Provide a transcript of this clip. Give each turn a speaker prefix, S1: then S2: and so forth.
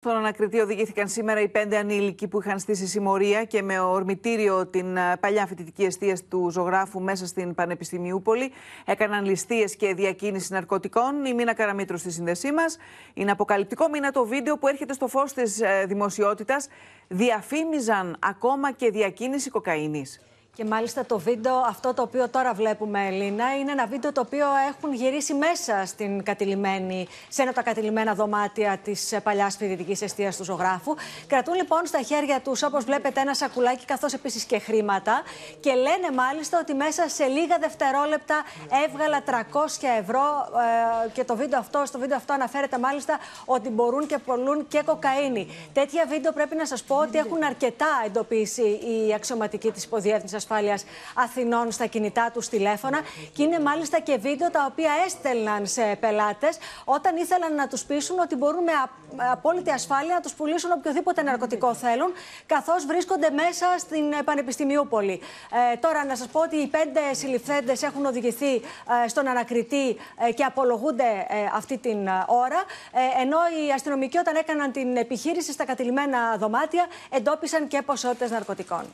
S1: Στον ανακριτή οδηγήθηκαν σήμερα οι πέντε ανήλικοι που είχαν στήσει συμμορία και με ορμητήριο την ε, παλιά φοιτητική αιστεία του ζωγράφου μέσα στην Πανεπιστημιούπολη. Έκαναν ληστείες και διακίνηση ναρκωτικών. Η Μίνα Καραμίτρου στη σύνδεσή μας. Είναι αποκαλυπτικό μήνα το βίντεο που έρχεται στο φως της ε, δημοσιότητας. Διαφήμιζαν ακόμα και διακίνηση κοκαίνης.
S2: Και μάλιστα το βίντεο αυτό το οποίο τώρα βλέπουμε, Ελίνα, είναι ένα βίντεο το οποίο έχουν γυρίσει μέσα στην κατηλημένη, σε ένα από τα κατηλημένα δωμάτια της ε, παλιάς φοιτητικής αιστείας του ζωγράφου. Κρατούν λοιπόν στα χέρια τους, όπως βλέπετε, ένα σακουλάκι καθώς επίσης και χρήματα. Και λένε μάλιστα ότι μέσα σε λίγα δευτερόλεπτα έβγαλα 300 ευρώ. Ε, και το βίντεο αυτό, στο βίντεο αυτό αναφέρεται μάλιστα ότι μπορούν και πολλούν και κοκαίνη. Τέτοια βίντεο πρέπει να σας πω ότι έχουν αρκετά εντοπίσει οι αξιωματικοί της υποδιεύθυνσης ασφάλειας Αθηνών στα κινητά τους τηλέφωνα. Και είναι μάλιστα και βίντεο τα οποία έστελναν σε πελάτες όταν ήθελαν να τους πείσουν ότι μπορούν με απόλυτη ασφάλεια να τους πουλήσουν οποιοδήποτε ναρκωτικό θέλουν, καθώς βρίσκονται μέσα στην ε, Πανεπιστημιούπολη. Ε, τώρα, να σας πω ότι οι πέντε συλληφθέντες έχουν οδηγηθεί ε, στον ανακριτή ε, και απολογούνται αυτή την ώρα. ενώ οι αστυνομικοί, όταν έκαναν την επιχείρηση στα κατηλημένα δωμάτια, εντόπισαν και ποσότητες ναρκωτικών.